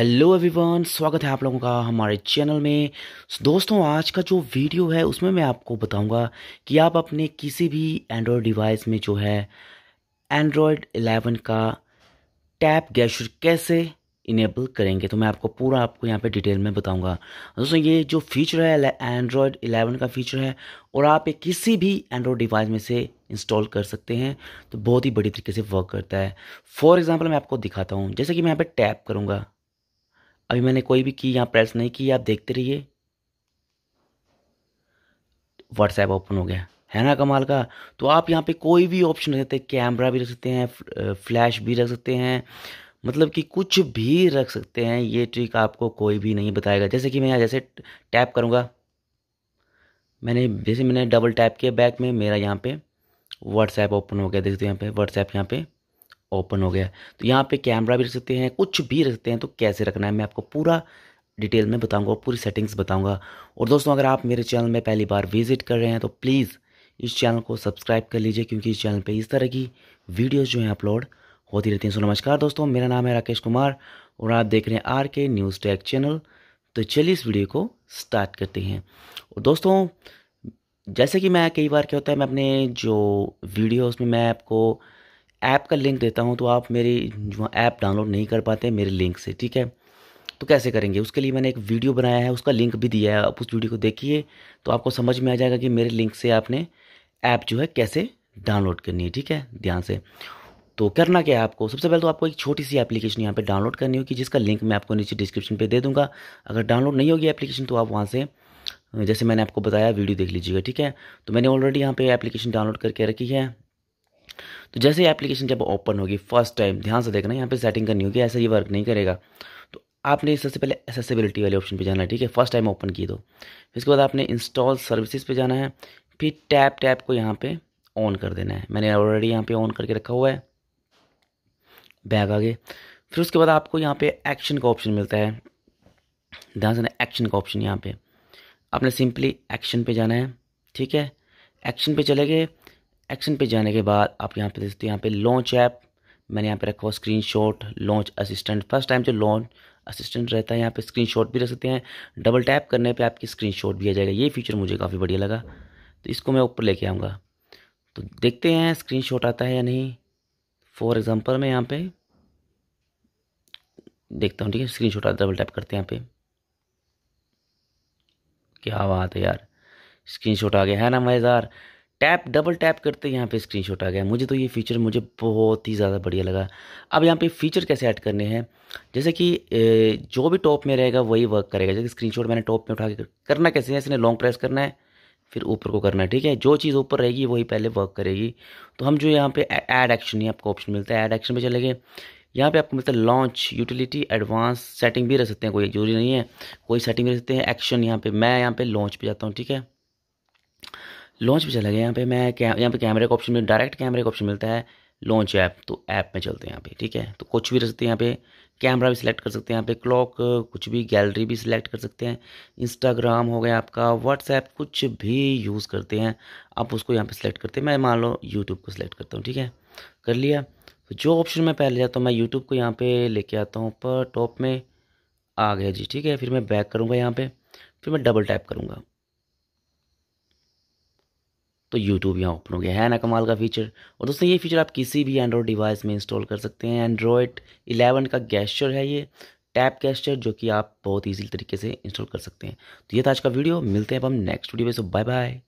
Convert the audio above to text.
hello everyone स्वागत है आप लोगों का हमारे चैनल में दोस्तों आज का जो वीडियो है उसमें मैं आपको बताऊंगा कि आप अपने किसी भी एंड्रॉयड डिवाइस में जो है एंड्रॉयड 11 का टैप गैशर कैसे इनेबल करेंगे तो मैं आपको पूरा आपको यहाँ पे डिटेल में बताऊंगा दोस्तों ये जो फीचर है एंड्रॉयड इलेवन का फीचर है और आप ये किसी भी एंड्रॉयड डिवाइस में से इंस्टॉल कर सकते हैं तो बहुत ही बड़ी तरीके से वर्क करता है फॉर एग्जाम्पल मैं आपको दिखाता हूँ जैसे कि मैं यहाँ पर टैप करूँगा अभी मैंने कोई भी की यहाँ प्रेस नहीं की आप देखते रहिए व्हाट्सएप ओपन हो गया है ना कमाल का तो आप यहाँ पे कोई भी ऑप्शन रख सकते हैं कैमरा भी रख सकते हैं फ्लैश भी रख सकते हैं मतलब कि कुछ भी रख सकते हैं ये ट्रिक आपको कोई भी नहीं बताएगा जैसे कि मैं यहाँ जैसे टैप करूँगा मैंने जैसे मैंने डबल टैप किया बैक में मेरा यहाँ पे व्हाट्सएप ओपन हो गया देख सकते हो यहाँ पे व्हाट्सएप यहाँ पर ओपन हो गया तो यहाँ पे कैमरा भी रख सकते हैं कुछ भी रखते हैं तो कैसे रखना है मैं आपको पूरा डिटेल में बताऊंगा पूरी सेटिंग्स बताऊंगा और दोस्तों अगर आप मेरे चैनल में पहली बार विजिट कर रहे हैं तो प्लीज़ इस चैनल को सब्सक्राइब कर लीजिए क्योंकि इस चैनल पर इस तरह की वीडियोज़ जो हैं अपलोड होती रहती हैं सो नमस्कार दोस्तों मेरा नाम है राकेश कुमार और आप देख रहे हैं आर के न्यूज़ टैग चैनल तो चलिए इस वीडियो को स्टार्ट करते हैं और दोस्तों जैसे कि मैं कई बार क्या होता है मैं अपने जो वीडियो उसमें मैं आपको ऐप का लिंक देता हूँ तो आप मेरी जो ऐप डाउनलोड नहीं कर पाते मेरे लिंक से ठीक है तो कैसे करेंगे उसके लिए मैंने एक वीडियो बनाया है उसका लिंक भी दिया है आप उस वीडियो को देखिए तो आपको समझ में आ जाएगा कि मेरे लिंक से आपने ऐप जो है कैसे डाउनलोड करनी है ठीक है ध्यान से तो करना क्या है आपको सबसे पहले तो आपको एक छोटी सी एप्लीकेशन यहाँ पे डाउनलोड करनी होगी जिसका लिंक मैं आपको नीचे डिस्क्रिप्शन पे दे दूंगा अगर डाउनलोड नहीं होगी एप्लीकेशन तो आप वहाँ से जैसे मैंने आपको बताया वीडियो देख लीजिएगा ठीक है तो मैंने ऑलरेडी यहाँ पे एप्लीकेशन डाउनलोड करके रखी है तो जैसे ही एप्लीकेशन जब ओपन होगी फर्स्ट टाइम ध्यान से देखना यहाँ पे सेटिंग करनी होगी ऐसा ये वर्क नहीं करेगा तो आपने सबसे पहले एसेसिबिलिटी वाले ऑप्शन पे जाना है ठीक है फर्स्ट टाइम ओपन की दो फिर उसके बाद आपने इंस्टॉल सर्विसेज पे जाना है फिर टैप टैप को यहाँ पे ऑन कर देना है मैंने ऑलरेडी यहाँ पे ऑन करके रखा हुआ है बैग आगे फिर उसके बाद आपको यहाँ पे एक्शन का ऑप्शन मिलता है ध्यान से एक्शन का ऑप्शन यहाँ पे आपने सिंपली एक्शन पे जाना है ठीक है एक्शन पे चले गए एक्शन पे जाने के बाद आप यहाँ पे सकते हो यहाँ पे लॉन्च ऐप मैंने यहाँ पे रखा हुआ screenshot launch assistant first time जो लॉन्च असिस्टेंट रहता है यहाँ पे स्क्रीन शॉट भी रख सकते हैं डबल टैप करने पे आपकी स्क्रीन शॉट भी आ जाएगा ये फीचर मुझे काफ़ी बढ़िया लगा तो इसको मैं ऊपर लेके आऊँगा तो देखते हैं स्क्रीन शॉट आता है या नहीं फॉर एग्ज़ाम्पल मैं यहाँ पर देखता हूँ ठीक है स्क्रीन शॉट डबल टैप करते हैं यहाँ पे क्या बात है यार स्क्रीन शॉट आ गया है ना मज़ेदार टैप डबल टैप करते यहाँ पे शॉट आ गया मुझे तो ये फीचर मुझे बहुत ही ज़्यादा बढ़िया लगा अब यहाँ पे फीचर कैसे ऐड करने हैं जैसे कि जो भी टॉप में रहेगा वही वर्क करेगा जैसे शॉट मैंने टॉप में उठा के करना कैसे है इसने लॉन्ग प्रेस करना है फिर ऊपर को करना है ठीक है जो चीज़ ऊपर रहेगी वही पहले वर्क करेगी तो हम जो यहाँ पे ऐड एक्शन ही आपको ऑप्शन मिलता है ऐड एक्शन पे चले गए यहाँ पे आपको मिलता है लॉन्च यूटिलिटी एडवांस सेटिंग भी रह सकते हैं कोई जरूरी नहीं है कोई सेटिंग भी रह सकते हैं एक्शन यहाँ पे मैं यहाँ पे लॉन्च पे जाता हूँ ठीक है लॉन्च पे चला गया यहाँ पे मैं यहाँ पे कैमरे का ऑप्शन मिल डायरेक्ट कैमरे का ऑप्शन मिलता है लॉन्च ऐप तो ऐप में चलते हैं यहाँ पे ठीक है तो कुछ भी रख सकते हैं यहाँ पे कैमरा भी सिलेक्ट कर सकते हैं यहाँ पे क्लॉक कुछ भी गैलरी भी सिलेक्ट कर सकते हैं इंस्टाग्राम हो गया आपका व्हाट्सएप कुछ भी यूज़ करते हैं आप उसको यहाँ पे सिलेक्ट करते हैं मैं मान लो यूट्यूब को सिलेक्ट करता हूँ ठीक है कर लिया तो जो ऑप्शन मैं पहले जाता हूँ मैं यूट्यूब को यहाँ पर लेके आता हूँ पर टॉप में आ गया जी ठीक है फिर मैं बैक करूँगा यहाँ पर फिर मैं डबल टैप करूँगा तो यूट्यूब यहाँ ओपन हो गया है ना कमाल का फीचर और दोस्तों ये फीचर आप किसी भी एंड्रॉयड डिवाइस में इंस्टॉल कर सकते हैं एंड्रॉयड इलेवन का गैस्चर है ये टैप कैस्टर जो कि आप बहुत ईजी तरीके से इंस्टॉल कर सकते हैं तो ये था आज का वीडियो मिलते हैं अब हम नेक्स्ट वीडियो में सो बाय बाय